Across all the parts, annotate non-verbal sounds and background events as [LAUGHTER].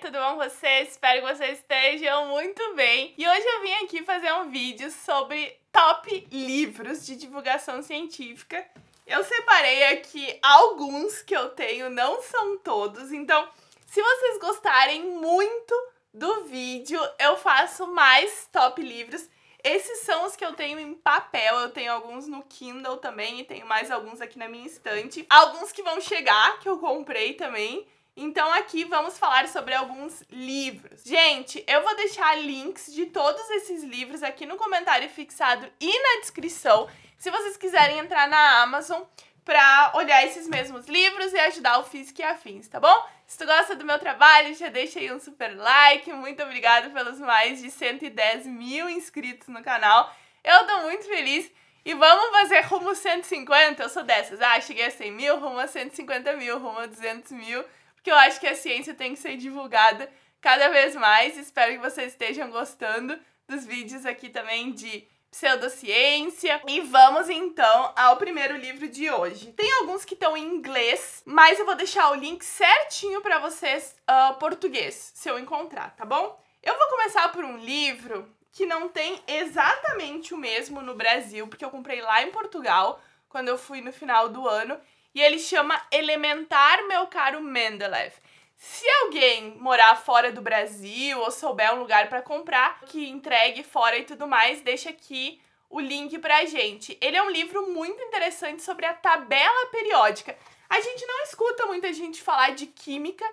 tudo bom com vocês? Espero que vocês estejam muito bem. E hoje eu vim aqui fazer um vídeo sobre top livros de divulgação científica. Eu separei aqui alguns que eu tenho, não são todos, então se vocês gostarem muito do vídeo, eu faço mais top livros. Esses são os que eu tenho em papel, eu tenho alguns no Kindle também e tenho mais alguns aqui na minha estante. Alguns que vão chegar, que eu comprei também. Então aqui vamos falar sobre alguns livros. Gente, eu vou deixar links de todos esses livros aqui no comentário fixado e na descrição, se vocês quiserem entrar na Amazon para olhar esses mesmos livros e ajudar o Fisk e afins, tá bom? Se tu gosta do meu trabalho, já deixa aí um super like. Muito obrigada pelos mais de 110 mil inscritos no canal. Eu tô muito feliz. E vamos fazer rumo 150, eu sou dessas. Ah, cheguei a 100 mil, rumo a 150 mil, rumo a 200 mil porque eu acho que a ciência tem que ser divulgada cada vez mais. Espero que vocês estejam gostando dos vídeos aqui também de pseudociência. E vamos então ao primeiro livro de hoje. Tem alguns que estão em inglês, mas eu vou deixar o link certinho para vocês uh, português, se eu encontrar, tá bom? Eu vou começar por um livro que não tem exatamente o mesmo no Brasil, porque eu comprei lá em Portugal, quando eu fui no final do ano, e ele chama Elementar Meu Caro Mendeleev. Se alguém morar fora do Brasil ou souber um lugar para comprar, que entregue fora e tudo mais, deixa aqui o link pra gente. Ele é um livro muito interessante sobre a tabela periódica. A gente não escuta muita gente falar de química.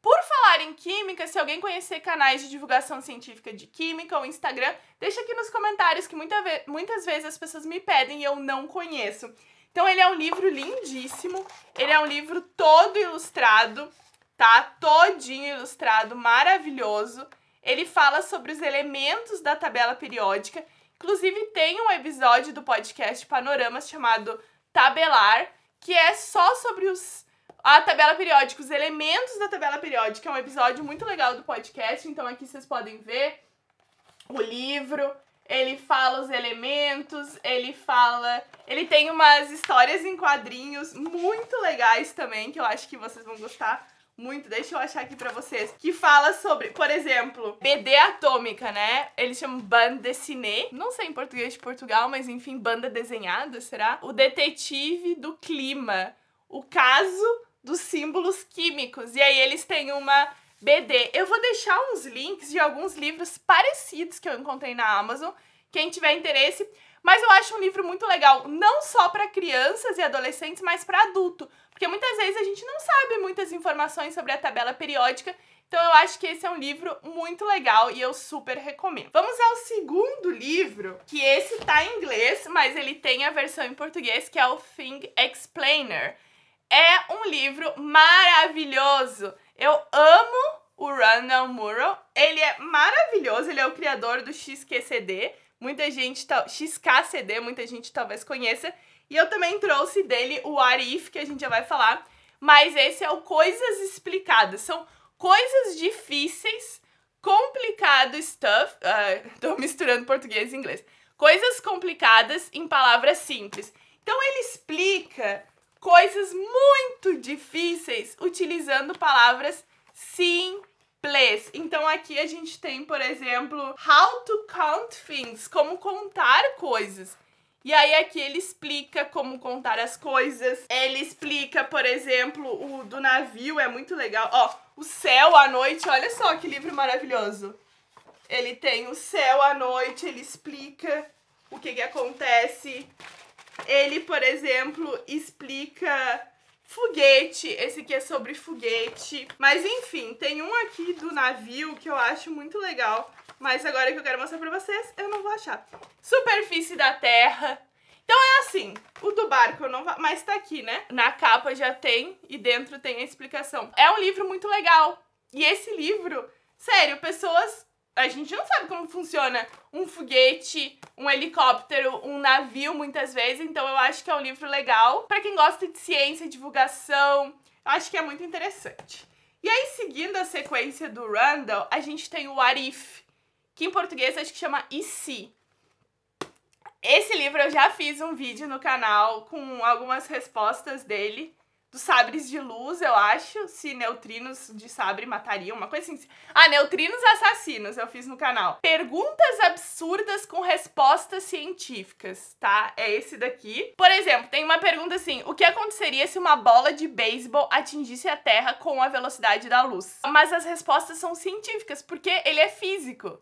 Por falar em química, se alguém conhecer canais de divulgação científica de química ou Instagram, deixa aqui nos comentários que muita ve muitas vezes as pessoas me pedem e eu não conheço. Então ele é um livro lindíssimo, ele é um livro todo ilustrado, tá? Todinho ilustrado, maravilhoso. Ele fala sobre os elementos da tabela periódica. Inclusive tem um episódio do podcast Panoramas chamado Tabelar, que é só sobre os a tabela periódica, os elementos da tabela periódica. É um episódio muito legal do podcast, então aqui vocês podem ver o livro, ele fala os elementos, ele fala. Ele tem umas histórias em quadrinhos muito legais também, que eu acho que vocês vão gostar muito. Deixa eu achar aqui pra vocês. Que fala sobre, por exemplo, BD Atômica, né? Eles chamam de Dessinée. Não sei em português de Portugal, mas enfim, banda desenhada, será? O Detetive do Clima. O caso dos símbolos químicos. E aí eles têm uma BD. Eu vou deixar uns links de alguns livros parecidos que eu encontrei na Amazon, quem tiver interesse. Mas eu acho um livro muito legal, não só para crianças e adolescentes, mas para adulto, porque muitas vezes a gente não sabe muitas informações sobre a tabela periódica. Então eu acho que esse é um livro muito legal e eu super recomendo. Vamos ao segundo livro, que esse tá em inglês, mas ele tem a versão em português, que é o Thing Explainer. É um livro maravilhoso. Eu amo o Randall Murrow. Ele é maravilhoso, ele é o criador do XQCD. Muita gente, XKCD, muita gente talvez conheça. E eu também trouxe dele o Arif, que a gente já vai falar. Mas esse é o Coisas Explicadas. São coisas difíceis, complicado stuff. Uh, [LAUGHS] tô misturando português e inglês. Coisas complicadas em palavras simples. Então ele explica coisas muito difíceis utilizando palavras simples. Então aqui a gente tem, por exemplo, how to count things, como contar coisas. E aí aqui ele explica como contar as coisas. Ele explica, por exemplo, o do navio, é muito legal. Ó, o céu à noite, olha só que livro maravilhoso. Ele tem o céu à noite, ele explica o que que acontece. Ele, por exemplo, explica foguete. Esse aqui é sobre foguete. Mas enfim, tem um aqui do navio que eu acho muito legal. Mas agora que eu quero mostrar pra vocês, eu não vou achar. Superfície da Terra. Então é assim, o do barco eu não vou... Mas tá aqui, né? Na capa já tem e dentro tem a explicação. É um livro muito legal. E esse livro, sério, pessoas a gente não sabe como funciona um foguete, um helicóptero, um navio muitas vezes, então eu acho que é um livro legal para quem gosta de ciência, divulgação. Eu acho que é muito interessante. E aí seguindo a sequência do Randall, a gente tem o Arif, que em português acho que chama E se. Esse livro eu já fiz um vídeo no canal com algumas respostas dele dos sabres de luz, eu acho, se neutrinos de sabre matariam, uma coisa assim. Ah, neutrinos assassinos, eu fiz no canal. Perguntas absurdas com respostas científicas, tá? É esse daqui. Por exemplo, tem uma pergunta assim: o que aconteceria se uma bola de beisebol atingisse a Terra com a velocidade da luz? Mas as respostas são científicas, porque ele é físico.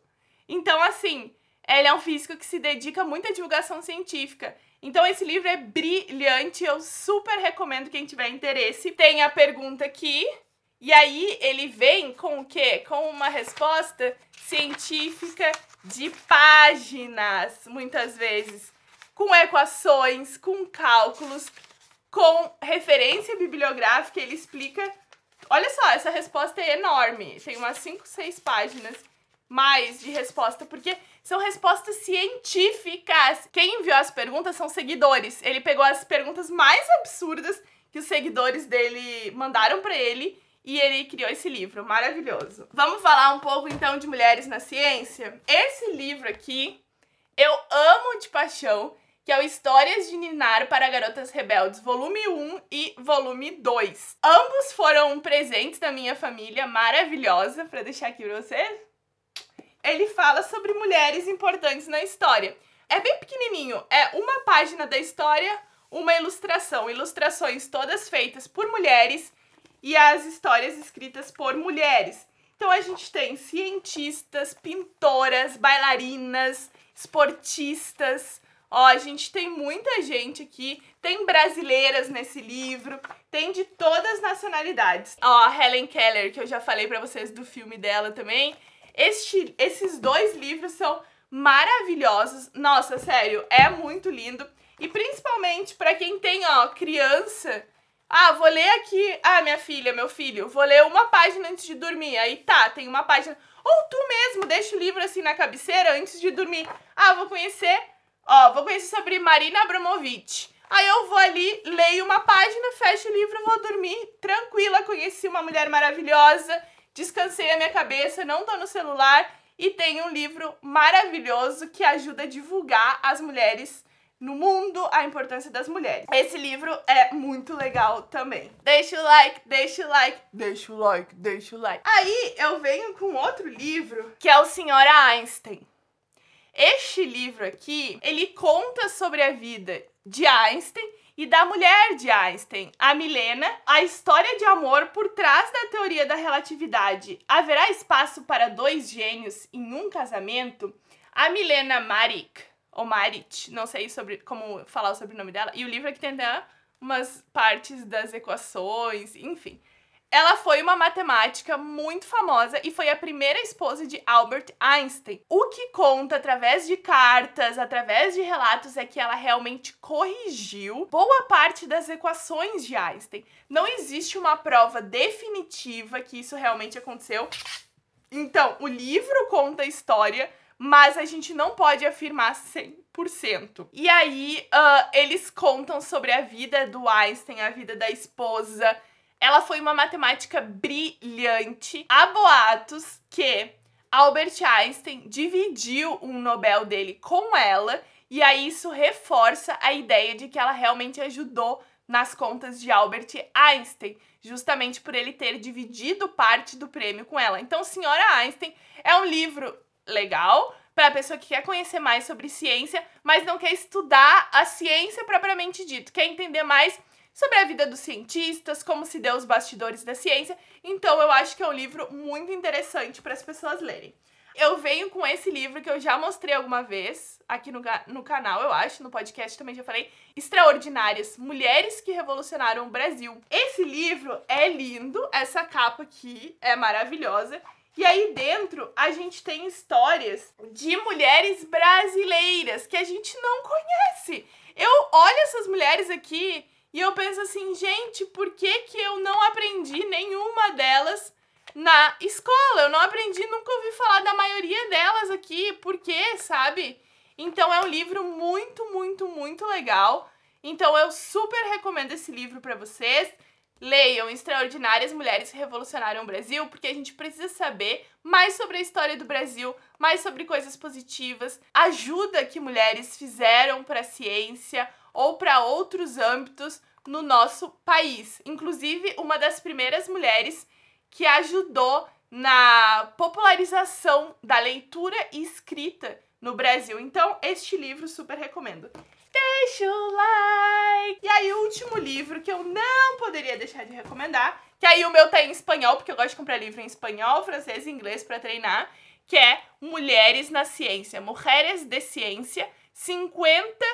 Então, assim, ele é um físico que se dedica muito à divulgação científica. Então esse livro é brilhante, eu super recomendo quem tiver interesse. Tem a pergunta aqui, e aí ele vem com o quê? Com uma resposta científica de páginas, muitas vezes, com equações, com cálculos, com referência bibliográfica, ele explica. Olha só, essa resposta é enorme, tem umas 5, 6 páginas mais de resposta, porque são respostas científicas. Quem enviou as perguntas são seguidores. Ele pegou as perguntas mais absurdas que os seguidores dele mandaram para ele e ele criou esse livro maravilhoso. Vamos falar um pouco então de mulheres na ciência? Esse livro aqui eu amo de paixão, que é o Histórias de Ninar para Garotas Rebeldes, volume 1 e volume 2. Ambos foram um presente da minha família maravilhosa, para deixar aqui para vocês ele fala sobre mulheres importantes na história. É bem pequenininho, é uma página da história, uma ilustração, ilustrações todas feitas por mulheres e as histórias escritas por mulheres. Então a gente tem cientistas, pintoras, bailarinas, esportistas. Ó, a gente tem muita gente aqui, tem brasileiras nesse livro, tem de todas as nacionalidades. Ó, a Helen Keller, que eu já falei para vocês do filme dela também, este, esses dois livros são maravilhosos. Nossa, sério, é muito lindo. E principalmente para quem tem, ó, criança. Ah, vou ler aqui. Ah, minha filha, meu filho, vou ler uma página antes de dormir. Aí tá, tem uma página. Ou tu mesmo deixa o livro assim na cabeceira antes de dormir. Ah, vou conhecer, ó, vou conhecer sobre Marina Abramovic. Aí eu vou ali, leio uma página, fecho o livro, vou dormir tranquila, conheci uma mulher maravilhosa descansei a minha cabeça, não tô no celular e tem um livro maravilhoso que ajuda a divulgar as mulheres no mundo, a importância das mulheres. Esse livro é muito legal também. Deixa o like, deixa o like, deixa o like, deixa o like. Aí eu venho com outro livro, que é o Senhora Einstein. Este livro aqui, ele conta sobre a vida de Einstein e da mulher de Einstein, a Milena, a história de amor por trás da teoria da relatividade. Haverá espaço para dois gênios em um casamento? A Milena Maric, ou Maric, não sei sobre como falar sobre o sobrenome dela, e o livro aqui tem até umas partes das equações, enfim. Ela foi uma matemática muito famosa e foi a primeira esposa de Albert Einstein. O que conta através de cartas, através de relatos, é que ela realmente corrigiu boa parte das equações de Einstein. Não existe uma prova definitiva que isso realmente aconteceu. Então, o livro conta a história, mas a gente não pode afirmar 100%. E aí, uh, eles contam sobre a vida do Einstein, a vida da esposa ela foi uma matemática brilhante. Há boatos que Albert Einstein dividiu um Nobel dele com ela, e aí isso reforça a ideia de que ela realmente ajudou nas contas de Albert Einstein, justamente por ele ter dividido parte do prêmio com ela. Então, Senhora Einstein é um livro legal para a pessoa que quer conhecer mais sobre ciência, mas não quer estudar a ciência propriamente dito, quer entender mais sobre a vida dos cientistas, como se deu os bastidores da ciência. Então eu acho que é um livro muito interessante para as pessoas lerem. Eu venho com esse livro que eu já mostrei alguma vez aqui no, no canal, eu acho, no podcast também já falei, Extraordinárias, Mulheres que Revolucionaram o Brasil. Esse livro é lindo, essa capa aqui é maravilhosa. E aí dentro a gente tem histórias de mulheres brasileiras que a gente não conhece. Eu olho essas mulheres aqui e eu penso assim, gente, por que, que eu não aprendi nenhuma delas na escola? Eu não aprendi, nunca ouvi falar da maioria delas aqui. Por quê, sabe? Então é um livro muito, muito, muito legal. Então eu super recomendo esse livro para vocês. Leiam Extraordinárias Mulheres que Revolucionaram o Brasil, porque a gente precisa saber mais sobre a história do Brasil, mais sobre coisas positivas, ajuda que mulheres fizeram para a ciência, ou para outros âmbitos no nosso país. Inclusive, uma das primeiras mulheres que ajudou na popularização da leitura e escrita no Brasil. Então, este livro super recomendo. Deixa o like! E aí, o último livro que eu não poderia deixar de recomendar, que aí o meu tá em espanhol, porque eu gosto de comprar livro em espanhol, francês e inglês para treinar, que é Mulheres na Ciência, Mulheres de Ciência, 50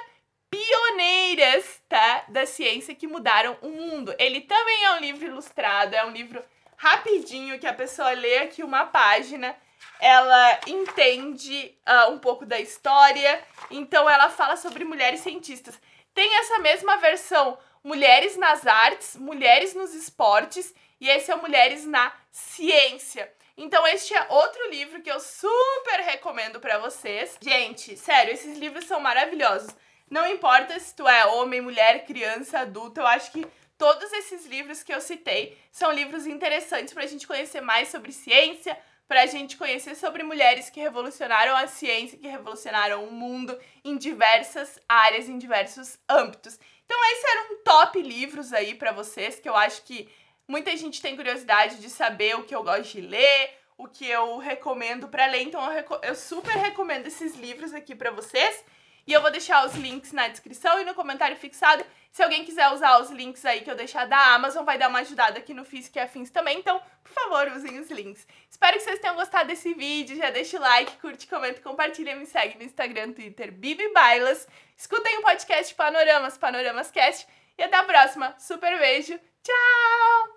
pioneiras, tá, da ciência que mudaram o mundo. Ele também é um livro ilustrado, é um livro rapidinho que a pessoa lê aqui uma página, ela entende uh, um pouco da história, então ela fala sobre mulheres cientistas. Tem essa mesma versão Mulheres nas Artes, Mulheres nos Esportes e esse é Mulheres na Ciência. Então este é outro livro que eu super recomendo para vocês. Gente, sério, esses livros são maravilhosos. Não importa se tu é homem, mulher, criança, adulto, eu acho que todos esses livros que eu citei são livros interessantes para a gente conhecer mais sobre ciência, para a gente conhecer sobre mulheres que revolucionaram a ciência, que revolucionaram o mundo em diversas áreas, em diversos âmbitos. Então, esses eram top livros aí para vocês que eu acho que muita gente tem curiosidade de saber o que eu gosto de ler, o que eu recomendo para ler. Então, eu, eu super recomendo esses livros aqui para vocês. E eu vou deixar os links na descrição e no comentário fixado. Se alguém quiser usar os links aí que eu deixar da Amazon, vai dar uma ajudada aqui no Fisk e Afins também. Então, por favor, usem os links. Espero que vocês tenham gostado desse vídeo. Já deixa o like, curte, comenta, compartilha. Me segue no Instagram, Twitter, Bibi Bailas. Escutem o podcast Panoramas, Panoramas Cast. E até a próxima. Super beijo. Tchau!